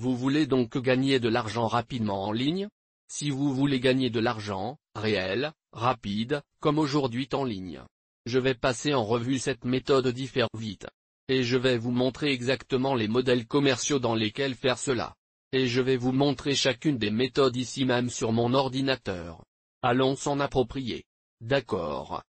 Vous voulez donc gagner de l'argent rapidement en ligne Si vous voulez gagner de l'argent, réel, rapide, comme aujourd'hui en ligne. Je vais passer en revue cette méthode différente vite. Et je vais vous montrer exactement les modèles commerciaux dans lesquels faire cela. Et je vais vous montrer chacune des méthodes ici même sur mon ordinateur. Allons s'en approprier. D'accord,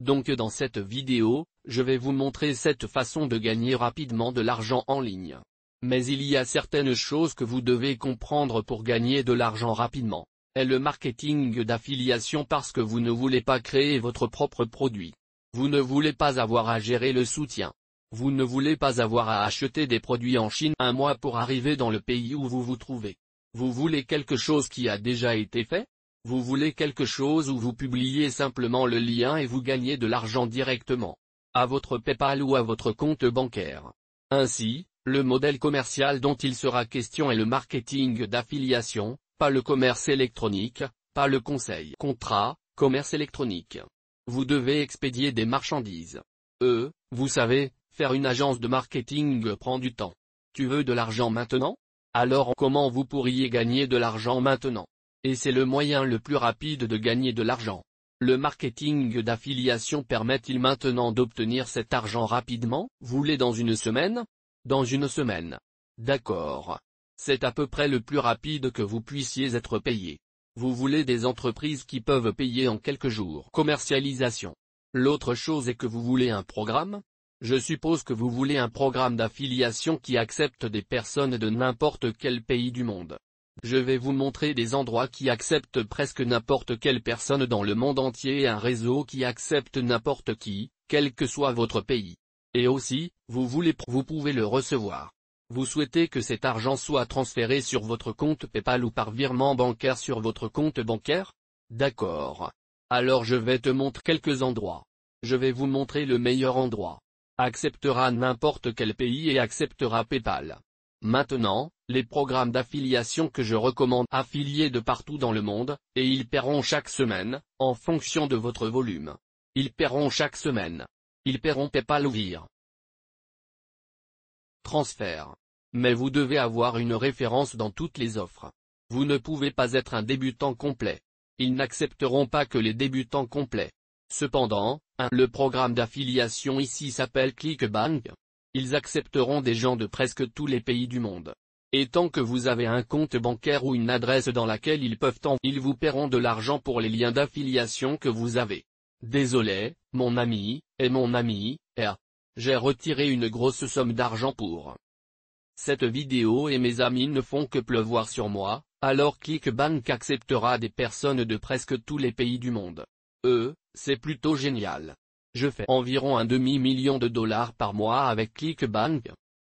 Donc dans cette vidéo, je vais vous montrer cette façon de gagner rapidement de l'argent en ligne. Mais il y a certaines choses que vous devez comprendre pour gagner de l'argent rapidement. Et le marketing d'affiliation parce que vous ne voulez pas créer votre propre produit. Vous ne voulez pas avoir à gérer le soutien. Vous ne voulez pas avoir à acheter des produits en Chine un mois pour arriver dans le pays où vous vous trouvez. Vous voulez quelque chose qui a déjà été fait vous voulez quelque chose ou vous publiez simplement le lien et vous gagnez de l'argent directement. À votre PayPal ou à votre compte bancaire. Ainsi, le modèle commercial dont il sera question est le marketing d'affiliation, pas le commerce électronique, pas le conseil. Contrat, commerce électronique. Vous devez expédier des marchandises. Eux, vous savez, faire une agence de marketing prend du temps. Tu veux de l'argent maintenant Alors comment vous pourriez gagner de l'argent maintenant et c'est le moyen le plus rapide de gagner de l'argent. Le marketing d'affiliation permet-il maintenant d'obtenir cet argent rapidement Vous Voulez dans une semaine Dans une semaine. D'accord. C'est à peu près le plus rapide que vous puissiez être payé. Vous voulez des entreprises qui peuvent payer en quelques jours. Commercialisation. L'autre chose est que vous voulez un programme Je suppose que vous voulez un programme d'affiliation qui accepte des personnes de n'importe quel pays du monde. Je vais vous montrer des endroits qui acceptent presque n'importe quelle personne dans le monde entier et un réseau qui accepte n'importe qui, quel que soit votre pays. Et aussi, vous voulez vous pouvez le recevoir. Vous souhaitez que cet argent soit transféré sur votre compte PayPal ou par virement bancaire sur votre compte bancaire D'accord. Alors je vais te montrer quelques endroits. Je vais vous montrer le meilleur endroit. Acceptera n'importe quel pays et acceptera PayPal. Maintenant, les programmes d'affiliation que je recommande affiliés de partout dans le monde, et ils paieront chaque semaine, en fonction de votre volume. Ils paieront chaque semaine. Ils paieront PayPal ou Vire. Transfert. Mais vous devez avoir une référence dans toutes les offres. Vous ne pouvez pas être un débutant complet. Ils n'accepteront pas que les débutants complets. Cependant, Le programme d'affiliation ici s'appelle ClickBank ils accepteront des gens de presque tous les pays du monde. Et tant que vous avez un compte bancaire ou une adresse dans laquelle ils peuvent en, ils vous paieront de l'argent pour les liens d'affiliation que vous avez. Désolé, mon ami, et mon ami, J'ai retiré une grosse somme d'argent pour. Cette vidéo et mes amis ne font que pleuvoir sur moi, alors Clickbank acceptera des personnes de presque tous les pays du monde. Eux, c'est plutôt génial. Je fais environ un demi-million de dollars par mois avec Clickbank.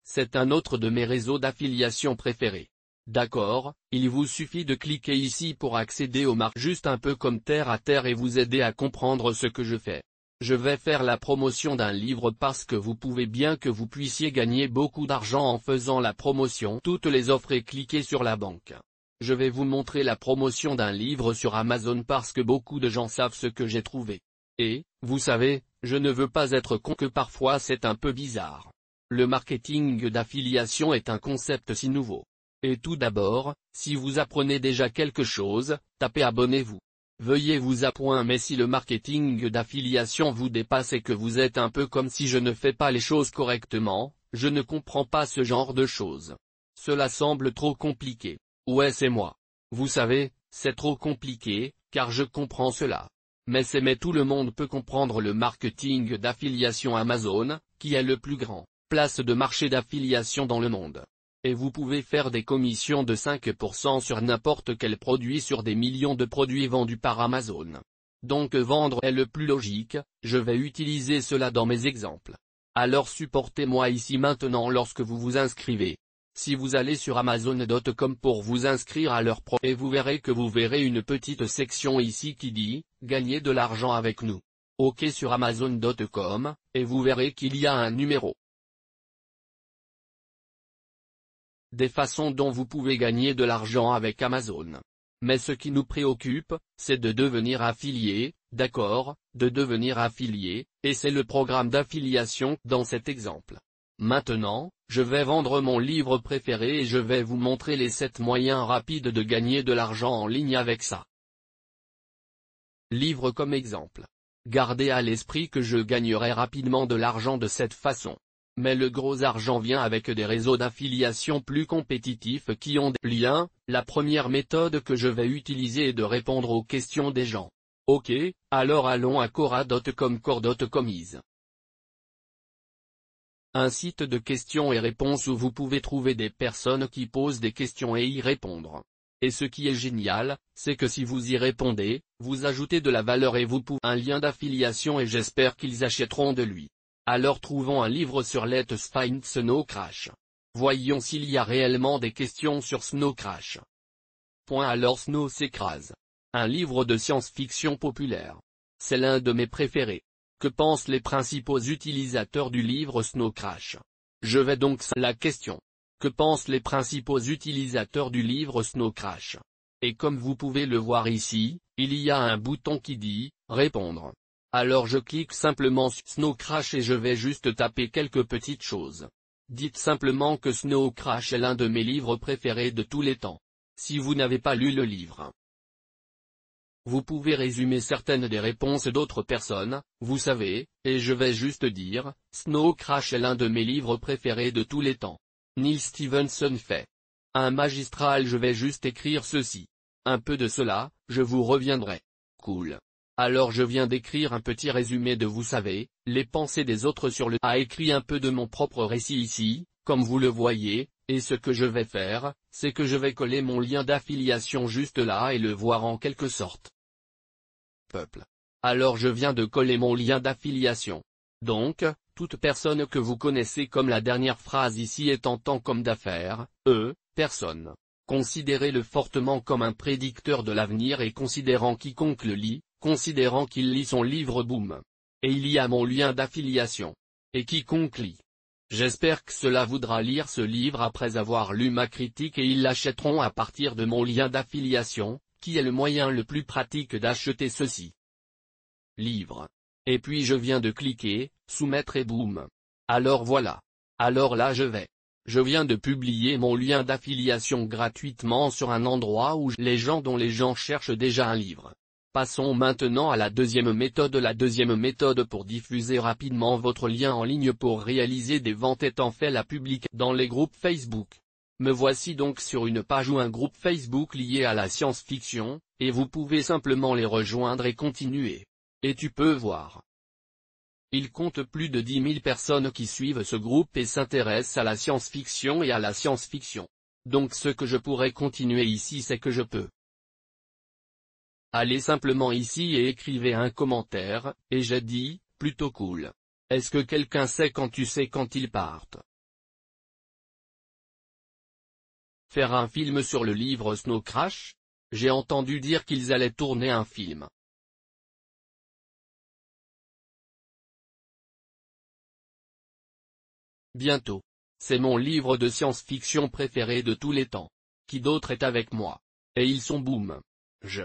C'est un autre de mes réseaux d'affiliation préférés. D'accord, il vous suffit de cliquer ici pour accéder au marques juste un peu comme terre à terre et vous aider à comprendre ce que je fais. Je vais faire la promotion d'un livre parce que vous pouvez bien que vous puissiez gagner beaucoup d'argent en faisant la promotion. Toutes les offres et cliquez sur la banque. Je vais vous montrer la promotion d'un livre sur Amazon parce que beaucoup de gens savent ce que j'ai trouvé. Et, vous savez, je ne veux pas être con que parfois c'est un peu bizarre. Le marketing d'affiliation est un concept si nouveau. Et tout d'abord, si vous apprenez déjà quelque chose, tapez abonnez-vous. Veuillez vous point, mais si le marketing d'affiliation vous dépasse et que vous êtes un peu comme si je ne fais pas les choses correctement, je ne comprends pas ce genre de choses. Cela semble trop compliqué. Ouais c'est moi. Vous savez, c'est trop compliqué, car je comprends cela. Mais c'est mais tout le monde peut comprendre le marketing d'affiliation Amazon, qui est le plus grand place de marché d'affiliation dans le monde. Et vous pouvez faire des commissions de 5% sur n'importe quel produit sur des millions de produits vendus par Amazon. Donc vendre est le plus logique, je vais utiliser cela dans mes exemples. Alors supportez-moi ici maintenant lorsque vous vous inscrivez. Si vous allez sur Amazon.com pour vous inscrire à leur pro et vous verrez que vous verrez une petite section ici qui dit « Gagnez de l'argent avec nous ». OK sur Amazon.com, et vous verrez qu'il y a un numéro. Des façons dont vous pouvez gagner de l'argent avec Amazon. Mais ce qui nous préoccupe, c'est de devenir affilié, d'accord, de devenir affilié, et c'est le programme d'affiliation dans cet exemple. Maintenant, je vais vendre mon livre préféré et je vais vous montrer les 7 moyens rapides de gagner de l'argent en ligne avec ça. Livre comme exemple. Gardez à l'esprit que je gagnerai rapidement de l'argent de cette façon. Mais le gros argent vient avec des réseaux d'affiliation plus compétitifs qui ont des liens. La première méthode que je vais utiliser est de répondre aux questions des gens. Ok, alors allons à cora.com is. Un site de questions et réponses où vous pouvez trouver des personnes qui posent des questions et y répondre. Et ce qui est génial, c'est que si vous y répondez, vous ajoutez de la valeur et vous pouvez un lien d'affiliation et j'espère qu'ils achèteront de lui. Alors trouvons un livre sur Let's Find Snow Crash. Voyons s'il y a réellement des questions sur Snow Crash. Point alors Snow s'écrase. Un livre de science-fiction populaire. C'est l'un de mes préférés. Que pensent les principaux utilisateurs du livre Snow Crash Je vais donc la question. Que pensent les principaux utilisateurs du livre Snow Crash Et comme vous pouvez le voir ici, il y a un bouton qui dit « Répondre ». Alors je clique simplement sur Snow Crash et je vais juste taper quelques petites choses. Dites simplement que Snow Crash est l'un de mes livres préférés de tous les temps. Si vous n'avez pas lu le livre, vous pouvez résumer certaines des réponses d'autres personnes, vous savez, et je vais juste dire, Snow Crash est l'un de mes livres préférés de tous les temps. Neil Stevenson fait. Un magistral je vais juste écrire ceci. Un peu de cela, je vous reviendrai. Cool. Alors je viens d'écrire un petit résumé de vous savez, les pensées des autres sur le a écrit un peu de mon propre récit ici, comme vous le voyez, et ce que je vais faire, c'est que je vais coller mon lien d'affiliation juste là et le voir en quelque sorte. Alors je viens de coller mon lien d'affiliation. Donc, toute personne que vous connaissez comme la dernière phrase ici est en tant comme d'affaires, eux, personne. Considérez-le fortement comme un prédicteur de l'avenir et considérant quiconque le lit, considérant qu'il lit son livre boom. Et il y a mon lien d'affiliation. Et quiconque lit. J'espère que cela voudra lire ce livre après avoir lu ma critique et ils l'achèteront à partir de mon lien d'affiliation, qui est le moyen le plus pratique d'acheter ceci. Livre. Et puis je viens de cliquer, soumettre et boum. Alors voilà. Alors là je vais. Je viens de publier mon lien d'affiliation gratuitement sur un endroit où les gens dont les gens cherchent déjà un livre. Passons maintenant à la deuxième méthode. La deuxième méthode pour diffuser rapidement votre lien en ligne pour réaliser des ventes étant fait la publique dans les groupes Facebook. Me voici donc sur une page ou un groupe Facebook lié à la science-fiction, et vous pouvez simplement les rejoindre et continuer. Et tu peux voir. Il compte plus de 10 000 personnes qui suivent ce groupe et s'intéressent à la science-fiction et à la science-fiction. Donc ce que je pourrais continuer ici c'est que je peux. Allez simplement ici et écrivez un commentaire, et j'ai dit, plutôt cool. Est-ce que quelqu'un sait quand tu sais quand ils partent Faire un film sur le livre Snow Crash J'ai entendu dire qu'ils allaient tourner un film. Bientôt. C'est mon livre de science-fiction préféré de tous les temps. Qui d'autre est avec moi Et ils sont boum. Je.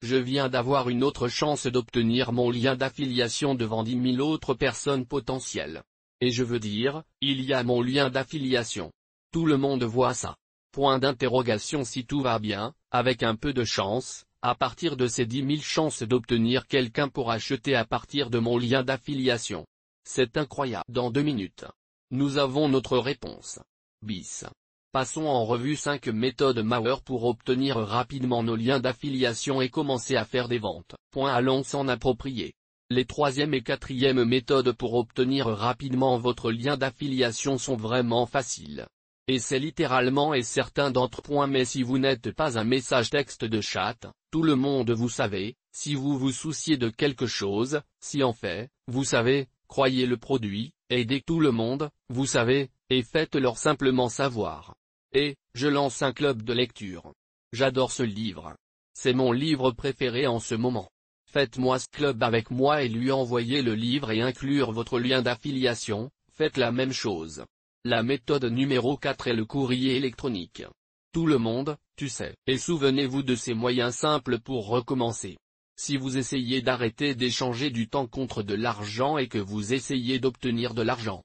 Je viens d'avoir une autre chance d'obtenir mon lien d'affiliation devant dix mille autres personnes potentielles. Et je veux dire, il y a mon lien d'affiliation. Tout le monde voit ça. Point d'interrogation si tout va bien, avec un peu de chance, à partir de ces 10 000 chances d'obtenir quelqu'un pour acheter à partir de mon lien d'affiliation. C'est incroyable. Dans deux minutes. Nous avons notre réponse. Bis. Passons en revue 5 méthodes Mauer pour obtenir rapidement nos liens d'affiliation et commencer à faire des ventes. Point allons s'en approprier. Les troisième et quatrième méthodes pour obtenir rapidement votre lien d'affiliation sont vraiment faciles. Et c'est littéralement et certains d'entre points mais si vous n'êtes pas un message texte de chat, tout le monde vous savez, si vous vous souciez de quelque chose, si en fait, vous savez, croyez le produit, aidez tout le monde, vous savez, et faites-leur simplement savoir. Et, je lance un club de lecture. J'adore ce livre. C'est mon livre préféré en ce moment. Faites-moi ce club avec moi et lui envoyez le livre et inclure votre lien d'affiliation, faites la même chose. La méthode numéro 4 est le courrier électronique. Tout le monde, tu sais, et souvenez-vous de ces moyens simples pour recommencer. Si vous essayez d'arrêter d'échanger du temps contre de l'argent et que vous essayez d'obtenir de l'argent.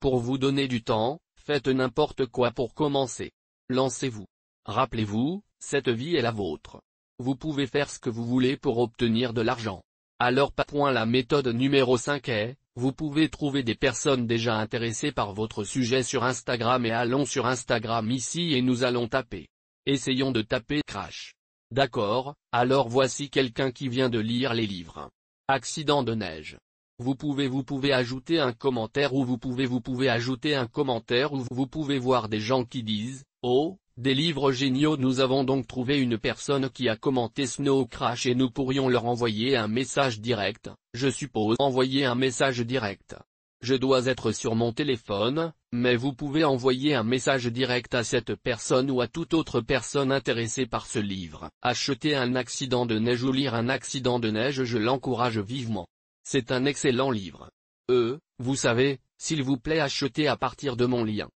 Pour vous donner du temps, faites n'importe quoi pour commencer. Lancez-vous. Rappelez-vous, cette vie est la vôtre. Vous pouvez faire ce que vous voulez pour obtenir de l'argent. Alors pas point la méthode numéro 5 est, vous pouvez trouver des personnes déjà intéressées par votre sujet sur Instagram et allons sur Instagram ici et nous allons taper. Essayons de taper crash. D'accord, alors voici quelqu'un qui vient de lire les livres. Accident de neige. Vous pouvez vous pouvez ajouter un commentaire ou vous pouvez vous pouvez ajouter un commentaire ou vous pouvez voir des gens qui disent, oh, des livres géniaux Nous avons donc trouvé une personne qui a commenté Snow Crash et nous pourrions leur envoyer un message direct, je suppose envoyer un message direct. Je dois être sur mon téléphone, mais vous pouvez envoyer un message direct à cette personne ou à toute autre personne intéressée par ce livre. Acheter un accident de neige ou lire un accident de neige je l'encourage vivement. C'est un excellent livre. Euh, vous savez, s'il vous plaît achetez à partir de mon lien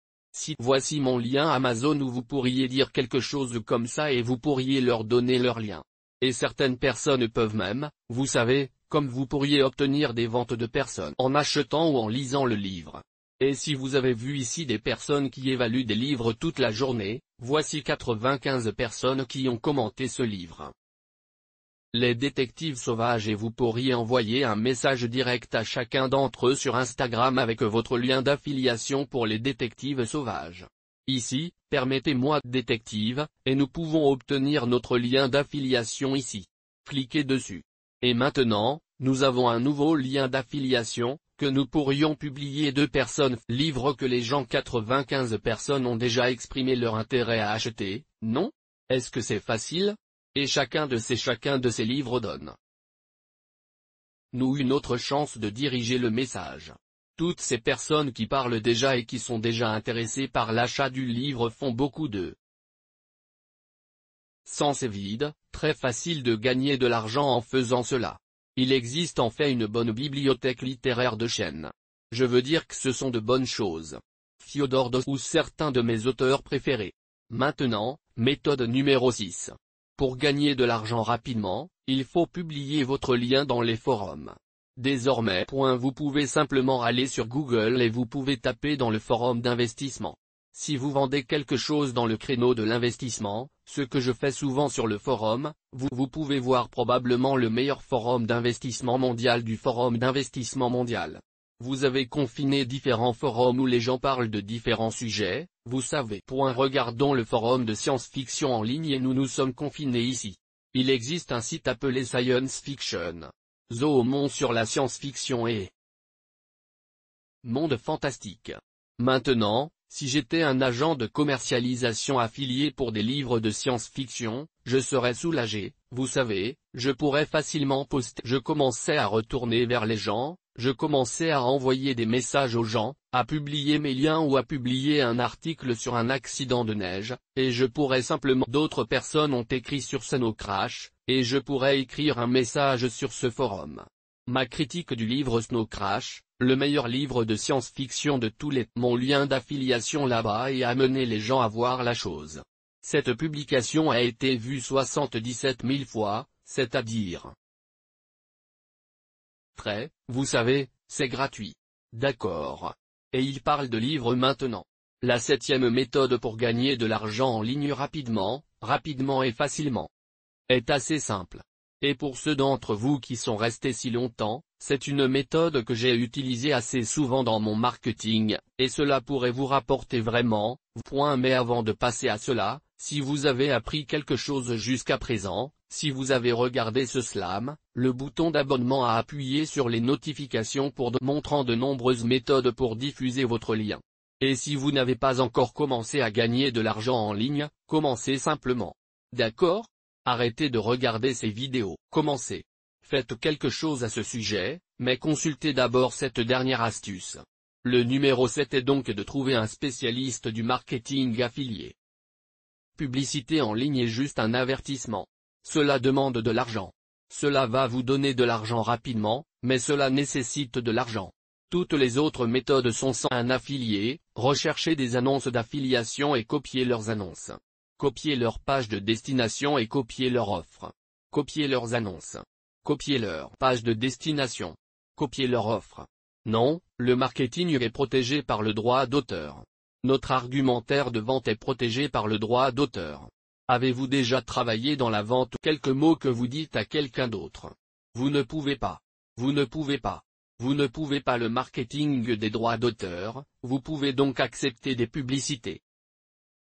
voici mon lien Amazon où vous pourriez dire quelque chose comme ça et vous pourriez leur donner leur lien. Et certaines personnes peuvent même, vous savez, comme vous pourriez obtenir des ventes de personnes en achetant ou en lisant le livre. Et si vous avez vu ici des personnes qui évaluent des livres toute la journée, voici 95 personnes qui ont commenté ce livre les détectives sauvages et vous pourriez envoyer un message direct à chacun d'entre eux sur Instagram avec votre lien d'affiliation pour les détectives sauvages. Ici, permettez-moi détective, et nous pouvons obtenir notre lien d'affiliation ici. Cliquez dessus. Et maintenant, nous avons un nouveau lien d'affiliation, que nous pourrions publier deux personnes livres que les gens 95 personnes ont déjà exprimé leur intérêt à acheter, non Est-ce que c'est facile et chacun de ces chacun de ces livres donne nous une autre chance de diriger le message. Toutes ces personnes qui parlent déjà et qui sont déjà intéressées par l'achat du livre font beaucoup d'eux. sens et vide, très facile de gagner de l'argent en faisant cela. Il existe en fait une bonne bibliothèque littéraire de chaîne. Je veux dire que ce sont de bonnes choses. Fiodor dos ou certains de mes auteurs préférés. Maintenant, méthode numéro 6. Pour gagner de l'argent rapidement, il faut publier votre lien dans les forums. Désormais vous pouvez simplement aller sur Google et vous pouvez taper dans le forum d'investissement. Si vous vendez quelque chose dans le créneau de l'investissement, ce que je fais souvent sur le forum, vous, vous pouvez voir probablement le meilleur forum d'investissement mondial du forum d'investissement mondial. Vous avez confiné différents forums où les gens parlent de différents sujets, vous savez. Point. Regardons le forum de science-fiction en ligne et nous nous sommes confinés ici. Il existe un site appelé Science Fiction. Zoomon sur la science-fiction et monde fantastique. Maintenant, si j'étais un agent de commercialisation affilié pour des livres de science-fiction, je serais soulagé, vous savez, je pourrais facilement poster. Je commençais à retourner vers les gens, je commençais à envoyer des messages aux gens, à publier mes liens ou à publier un article sur un accident de neige, et je pourrais simplement... D'autres personnes ont écrit sur Snow Crash, et je pourrais écrire un message sur ce forum. Ma critique du livre Snow Crash, le meilleur livre de science-fiction de tous les Mon lien d'affiliation là-bas et amené les gens à voir la chose. Cette publication a été vue 77 000 fois, c'est-à-dire. Très, vous savez, c'est gratuit. D'accord. Et il parle de livres maintenant. La septième méthode pour gagner de l'argent en ligne rapidement, rapidement et facilement. Est assez simple. Et pour ceux d'entre vous qui sont restés si longtemps, c'est une méthode que j'ai utilisée assez souvent dans mon marketing, et cela pourrait vous rapporter vraiment, point mais avant de passer à cela, si vous avez appris quelque chose jusqu'à présent, si vous avez regardé ce slam, le bouton d'abonnement à appuyer sur les notifications pour de montrant de nombreuses méthodes pour diffuser votre lien. Et si vous n'avez pas encore commencé à gagner de l'argent en ligne, commencez simplement. D'accord Arrêtez de regarder ces vidéos, commencez. Faites quelque chose à ce sujet, mais consultez d'abord cette dernière astuce. Le numéro 7 est donc de trouver un spécialiste du marketing affilié. Publicité en ligne est juste un avertissement. Cela demande de l'argent. Cela va vous donner de l'argent rapidement, mais cela nécessite de l'argent. Toutes les autres méthodes sont sans un affilié, recherchez des annonces d'affiliation et copiez leurs annonces. Copiez leur page de destination et copiez leur offre. Copiez leurs annonces. Copiez leur page de destination. Copiez leur offre. Non, le marketing est protégé par le droit d'auteur. Notre argumentaire de vente est protégé par le droit d'auteur. Avez-vous déjà travaillé dans la vente quelques mots que vous dites à quelqu'un d'autre Vous ne pouvez pas. Vous ne pouvez pas. Vous ne pouvez pas le marketing des droits d'auteur, vous pouvez donc accepter des publicités.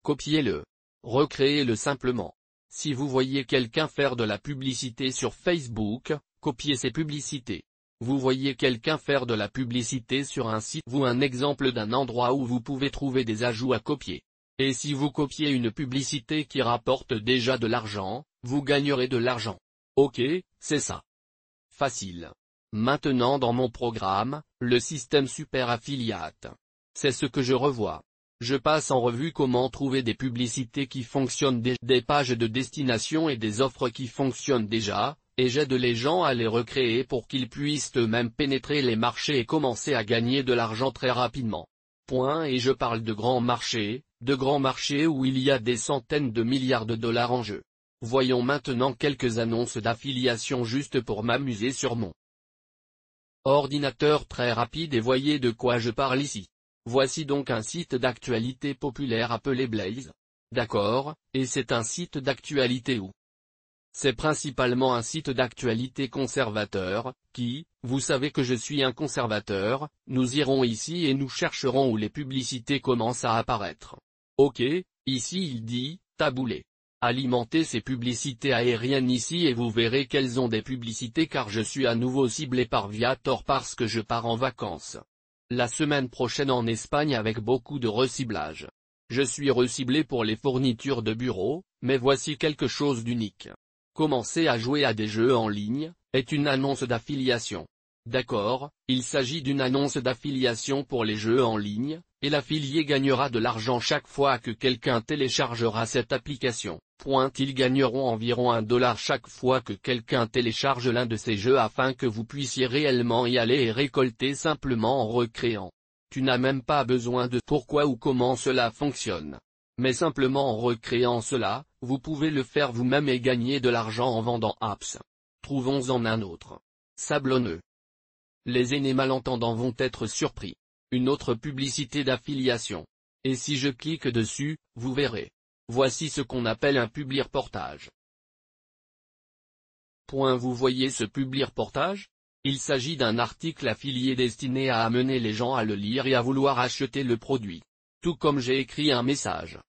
Copiez-le. Recréez-le simplement. Si vous voyez quelqu'un faire de la publicité sur Facebook, copiez ses publicités. Vous voyez quelqu'un faire de la publicité sur un site ou un exemple d'un endroit où vous pouvez trouver des ajouts à copier. Et si vous copiez une publicité qui rapporte déjà de l'argent, vous gagnerez de l'argent. Ok, c'est ça. Facile. Maintenant dans mon programme, le système super affiliate. C'est ce que je revois. Je passe en revue comment trouver des publicités qui fonctionnent déjà, des pages de destination et des offres qui fonctionnent déjà, et j'aide les gens à les recréer pour qu'ils puissent eux-mêmes pénétrer les marchés et commencer à gagner de l'argent très rapidement. Point et je parle de grands marchés, de grands marchés où il y a des centaines de milliards de dollars en jeu. Voyons maintenant quelques annonces d'affiliation juste pour m'amuser sur mon ordinateur très rapide et voyez de quoi je parle ici. Voici donc un site d'actualité populaire appelé Blaze. D'accord, et c'est un site d'actualité où C'est principalement un site d'actualité conservateur, qui, vous savez que je suis un conservateur, nous irons ici et nous chercherons où les publicités commencent à apparaître. Ok, ici il dit, taboulé. Alimentez ces publicités aériennes ici et vous verrez qu'elles ont des publicités car je suis à nouveau ciblé par Viator parce que je pars en vacances la semaine prochaine en Espagne avec beaucoup de reciblage. Je suis reciblé pour les fournitures de bureaux, mais voici quelque chose d'unique. Commencer à jouer à des jeux en ligne, est une annonce d'affiliation. D'accord, il s'agit d'une annonce d'affiliation pour les jeux en ligne, et l'affilié gagnera de l'argent chaque fois que quelqu'un téléchargera cette application. Point ils gagneront environ un dollar chaque fois que quelqu'un télécharge l'un de ces jeux afin que vous puissiez réellement y aller et récolter simplement en recréant. Tu n'as même pas besoin de pourquoi ou comment cela fonctionne. Mais simplement en recréant cela, vous pouvez le faire vous-même et gagner de l'argent en vendant apps. Trouvons-en un autre. Sablonneux. Les aînés malentendants vont être surpris une autre publicité d'affiliation. Et si je clique dessus, vous verrez. Voici ce qu'on appelle un public reportage. Point vous voyez ce public portage Il s'agit d'un article affilié destiné à amener les gens à le lire et à vouloir acheter le produit. Tout comme j'ai écrit un message.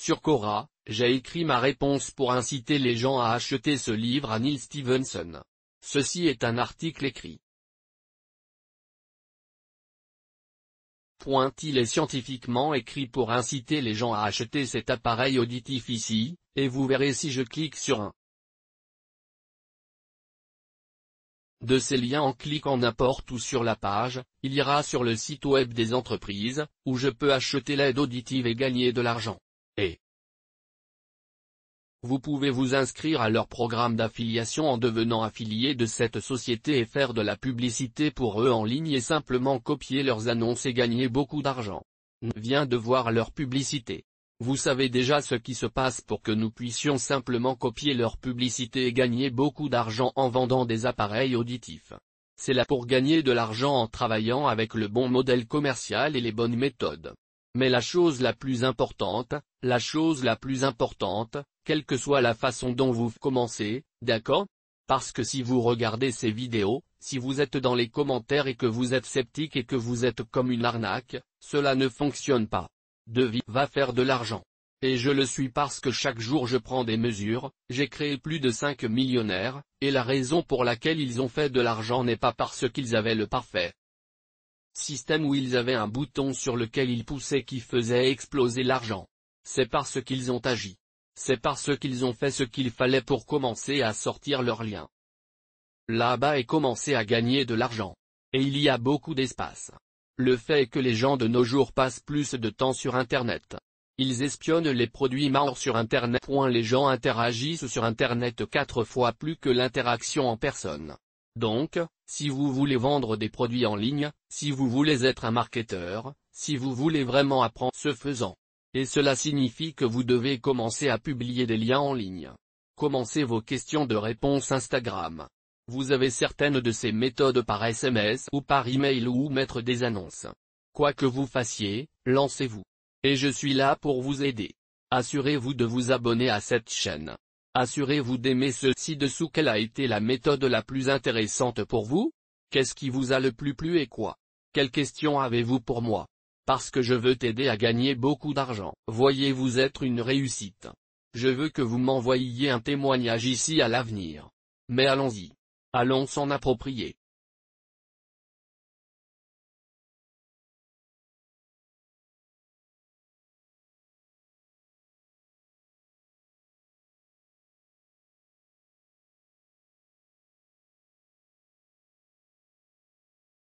Sur Cora, j'ai écrit ma réponse pour inciter les gens à acheter ce livre à Neil Stevenson. Ceci est un article écrit. Il est scientifiquement écrit pour inciter les gens à acheter cet appareil auditif ici, et vous verrez si je clique sur un de ces liens en cliquant n'importe où sur la page, il ira sur le site web des entreprises, où je peux acheter l'aide auditive et gagner de l'argent. Et vous pouvez vous inscrire à leur programme d'affiliation en devenant affilié de cette société et faire de la publicité pour eux en ligne et simplement copier leurs annonces et gagner beaucoup d'argent. Vient de voir leur publicité. Vous savez déjà ce qui se passe pour que nous puissions simplement copier leur publicité et gagner beaucoup d'argent en vendant des appareils auditifs. C'est là pour gagner de l'argent en travaillant avec le bon modèle commercial et les bonnes méthodes. Mais la chose la plus importante, la chose la plus importante, quelle que soit la façon dont vous commencez, d'accord Parce que si vous regardez ces vidéos, si vous êtes dans les commentaires et que vous êtes sceptique et que vous êtes comme une arnaque, cela ne fonctionne pas. Devis va faire de l'argent. Et je le suis parce que chaque jour je prends des mesures, j'ai créé plus de 5 millionnaires, et la raison pour laquelle ils ont fait de l'argent n'est pas parce qu'ils avaient le parfait système où ils avaient un bouton sur lequel ils poussaient qui faisait exploser l'argent. C'est parce qu'ils ont agi. C'est parce qu'ils ont fait ce qu'il fallait pour commencer à sortir leurs liens. Là-bas et commencer à gagner de l'argent. Et il y a beaucoup d'espace. Le fait est que les gens de nos jours passent plus de temps sur Internet. Ils espionnent les produits morts sur Internet. Les gens interagissent sur Internet quatre fois plus que l'interaction en personne. Donc, si vous voulez vendre des produits en ligne, si vous voulez être un marketeur, si vous voulez vraiment apprendre ce faisant. Et cela signifie que vous devez commencer à publier des liens en ligne. Commencez vos questions de réponse Instagram. Vous avez certaines de ces méthodes par SMS ou par email ou mettre des annonces. Quoi que vous fassiez, lancez-vous. Et je suis là pour vous aider. Assurez-vous de vous abonner à cette chaîne. Assurez-vous d'aimer ceci ci-dessous quelle a été la méthode la plus intéressante pour vous Qu'est-ce qui vous a le plus plu et quoi Quelles questions avez-vous pour moi Parce que je veux t'aider à gagner beaucoup d'argent. Voyez-vous être une réussite. Je veux que vous m'envoyiez un témoignage ici à l'avenir. Mais allons-y. Allons s'en approprier.